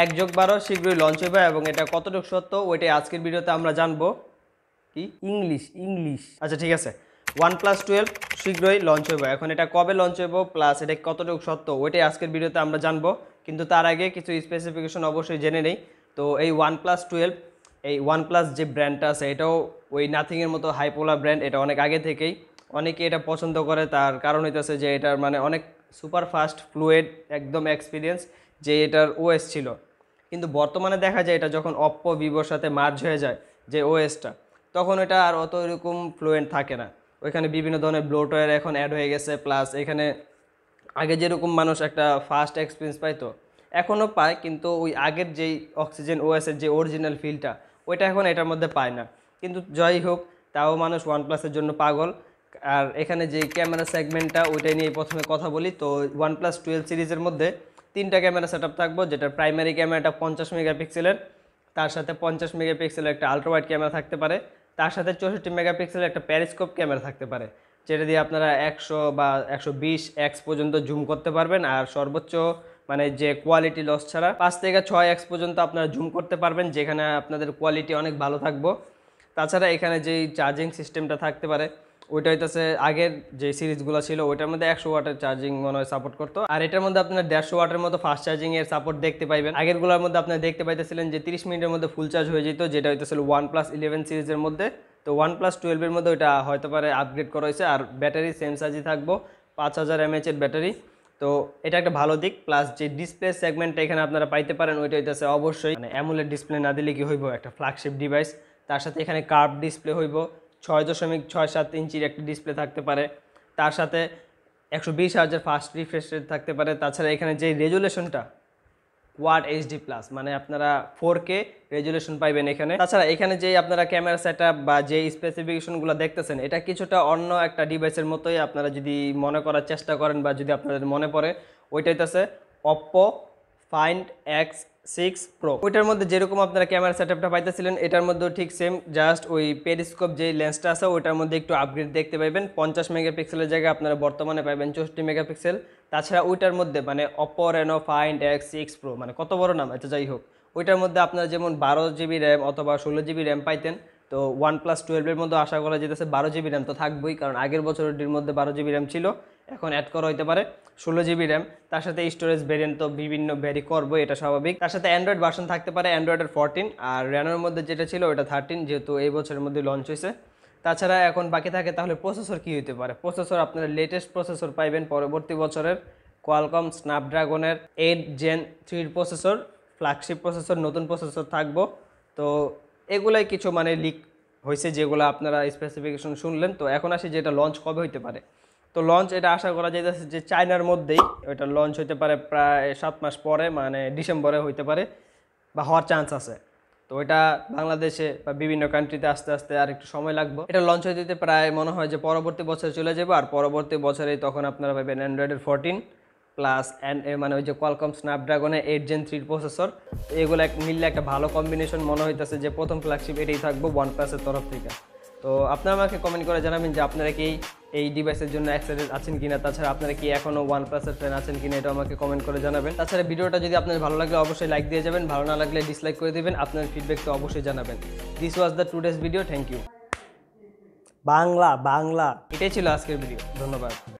এক যোগ বারো শীঘ্রই লঞ্চ হবে এবং এটা কতটুকু সত্য ওইটাই আজকের ভিডিওতে আমরা জানবো কি ইংলিশ ইংলিশ আচ্ছা ঠিক আছে ওয়ান প্লাস টুয়েলভ শীঘ্রই লঞ্চ হইব এখন এটা কবে লঞ্চ হইব প্লাস এটা কতটুকু সত্য ওইটাই আজকের ভিডিওতে আমরা জানবো কিন্তু তার আগে কিছু স্পেসিফিকেশন অবশ্যই জেনে নেই তো এই ওয়ান প্লাস টুয়েলভ এই ওয়ান প্লাস যে ব্র্যান্ডটা আছে এটাও ওই নাথিংয়ের মতো হাইপোলা ব্র্যান্ড এটা অনেক আগে থেকেই অনেকে এটা পছন্দ করে তার কারণ হইতেছে যে এটার মানে অনেক সুপার ফাস্ট ফ্লুয়েড একদম এক্সপিরিয়েন্স যে এটার ওএস ছিল কিন্তু বর্তমানে দেখা যায় এটা যখন অপ্পো ভিভোর সাথে মার্জ হয়ে যায় যে ওএসটা তখন এটা আর অত এরকম ফ্লুয়েন্ট থাকে না ওইখানে বিভিন্ন ধরনের ব্লোটওয়্যার এখন অ্যাড হয়ে গেছে প্লাস এখানে আগে যেরকম মানুষ একটা ফাস্ট এক্সপিরিয়েন্স পাইতো এখনও পায় কিন্তু ওই আগের যেই অক্সিজেন ওএসের যে অরিজিনাল ফিলটা ওইটা এখন এটার মধ্যে পায় না কিন্তু যাই হোক তাও মানুষ ওয়ান প্লাসের জন্য পাগল আর এখানে যে ক্যামেরা সেগমেন্টটা ওইটা নিয়ে প্রথমে কথা বলি তো ওয়ান প্লাস টুয়েলভ সিরিজের মধ্যে তিনটা ক্যামেরা সেট আপ থাকবো যেটার প্রাইমারি ক্যামেরাটা পঞ্চাশ মেগাপিক্সেলের তার সাথে পঞ্চাশ মেগাপিক্সেলের একটা আলট্রাওয়াইড ক্যামেরা থাকতে পারে তার সাথে চৌষট্টি মেগাপিক্সেলের একটা প্যারিস্কোপ ক্যামেরা থাকতে পারে যেটা দিয়ে আপনারা একশো বা একশো বিশ এক্স পর্যন্ত জুম করতে পারবেন আর সর্বোচ্চ মানে যে কোয়ালিটি লস ছাড়া পাঁচ থেকে ছয় এক্স পর্যন্ত আপনারা জুম করতে পারবেন যেখানে আপনাদের কোয়ালিটি অনেক ভালো থাকবো তাছাড়া এখানে যেই চার্জিং সিস্টেমটা থাকতে পারে ওইটা হইতেছে আগের যে সিরিজগুলো ছিল ওইটার মধ্যে একশো ওয়াটের চার্জিং মনে হয় সাপোর্ট করতো আর এটার মধ্যে আপনার দেড়শো ওয়াটের মতো ফাস্ট চার্জিং এর সাপোর্ট দেখতে পাইবেন আগেরগুলোর মধ্যে আপনার দেখতে পাইতেছিলেন যে তিরিশ মিনিটের মধ্যে ফুল চার্জ হয়ে যেত যেটা হইতেছিল ওয়ান প্লাস ইলেভেন সিরিজের মধ্যে তো ওয়ান প্লাস টুয়েলভের মধ্যে ওইটা হয়তো পারে আপগ্রেড করা হয়েছে আর ব্যাটারি সেম সাইজই থাকবো পাঁচ হাজার এর ব্যাটারি তো এটা একটা ভালো দিক প্লাস যে ডিসপ্লে সেগমেন্টটা এখানে আপনারা পাইতে পারেন ওইটা হইতেছে অবশ্যই মানে অ্যামুলেট ডিসপ্লে না দিলে কি হইব একটা ফ্ল্যাগশিপ ডিভাইস তার সাথে এখানে কার্ভ ডিসপ্লে হইব ছয় দশমিক ছয় সাত ইঞ্চির একটি ডিসপ্লে থাকতে পারে তার সাথে একশো বিশ হাজার ফাস্ট রিফ্রেশ রেট থাকতে পারে তাছাড়া এখানে যে রেজুলেশনটা কোয়াড এইচডি প্লাস মানে আপনারা ফোর কে রেজুলেশন পাইবেন এখানে তাছাড়া এখানে যে আপনারা ক্যামেরা সেট বা যে স্পেসিফিকেশনগুলো দেখতেছেন এটা কিছুটা অন্য একটা ডিভাইসের মতোই আপনারা যদি মনে করার চেষ্টা করেন বা যদি আপনাদের মনে পড়ে ওইটাইতেছে Oppo Find X six pro ওইটার মধ্যে যেরকম আপনারা ক্যামেরা সেট আপটা পাইতেছিলেন এটার মধ্যেও ঠিক সেম জাস্ট ওই পেরিস্কোপ যে লেন্সটা আছে ওইটার মধ্যে একটু আপগ্রেড দেখতে পাবেন পঞ্চাশ মেগাপিক্সেলের জায়গায় আপনারা বর্তমানে পাবেন চৌষট্টি মেগাপিক্সেল তাছাড়া ওইটার মধ্যে মানে Oppo Reno Find X six pro মানে কত বড় নাম এটা যাই হোক ওইটার মধ্যে আপনারা যেমন বারো জিবি র্যাম অথবা ষোলো জিবি র্যাম পাইতেন তো ওয়ান প্লাস টুয়েলভের মধ্যে আশা করা যেতেছে বারো জিবি র্যাম তো থাকবেই কারণ আগের বছরটির মধ্যে বারো জিবি র্যাম ছিল এখন অ্যাড করা হইতে পারে ষোলো জিবি র্যাম তার সাথে স্টোরেজ ভেরিয়েন্ট তো বিভিন্ন ভ্যারি করবো এটা স্বাভাবিক তার সাথে অ্যান্ড্রয়েড ভার্সন থাকতে পারে অ্যান্ড্রয়েডের ফোরটিন আর র্যানোর মধ্যে যেটা ছিল ওটা থার্টিন যেহেতু এই বছরের মধ্যে লঞ্চ হয়েছে তাছাড়া এখন বাকি থাকে তাহলে প্রসেসর কী হতে পারে প্রসেসর আপনারা লেটেস্ট প্রসেসর পাইবেন পরবর্তী বছরের কোয়ালকম স্ন্যাপড্রাগনের এইট জেন থ্রির প্রসেসর ফ্ল্যাগশিপ প্রসেসর নতুন প্রসেসর থাকবো তো এগুলাই কিছু মানে লিক হয়েছে যেগুলো আপনারা স্পেসিফিকেশন শুনলেন তো এখন আসি যেটা লঞ্চ কবে হইতে পারে তো লঞ্চ এটা আশা করা যাইতেছে যে চায়নার মধ্যেই ওইটা লঞ্চ হইতে পারে প্রায় সাত মাস পরে মানে ডিসেম্বরে হইতে পারে বা হওয়ার চান্স আছে তো ওইটা বাংলাদেশে বা বিভিন্ন কান্ট্রিতে আস্তে আস্তে আর একটু সময় লাগবে এটা লঞ্চ হয়ে যেতে প্রায় মনে হয় যে পরবর্তী বছর চলে যাবে আর পরবর্তী বছরেই তখন আপনারা পাবেন অ্যান্ড্রয়েডের ফোরটিন প্লাস অ্যান্ড মানে ওই যে কোয়ালকম স্ন্যাপড্রাগনে এইট জেন থ্রির প্রসেসর এগুলো এক মিললে একটা ভালো কম্বিনেশন মনে হইতেছে যে প্রথম ফ্ল্যাগশিপ এটাই থাকবো ওয়ান প্লাসের তরফ থেকে তো আপনারা আমাকে কমেন্ট করে জানাবেন যে আপনারা কি এই ডিভাইসের জন্য এক্সাইটেড আছেন কিনা তাছাড়া আপনারা কি এখনও ওয়ান প্লাসের ফ্যান আছেন কিনা এটা আমাকে কমেন্ট করে জানাবেন তাছাড়া ভিডিওটা যদি আপনার ভালো লাগলে অবশ্যই লাইক দিয়ে যাবেন ভালো না লাগলে ডিসলাইক করে দেবেন আপনার ফিডব্যাক তো অবশ্যই জানাবেন this was the two days video thank you Bangla Bangla এটাই ছিল আজকের ভিডিও ধন্যবাদ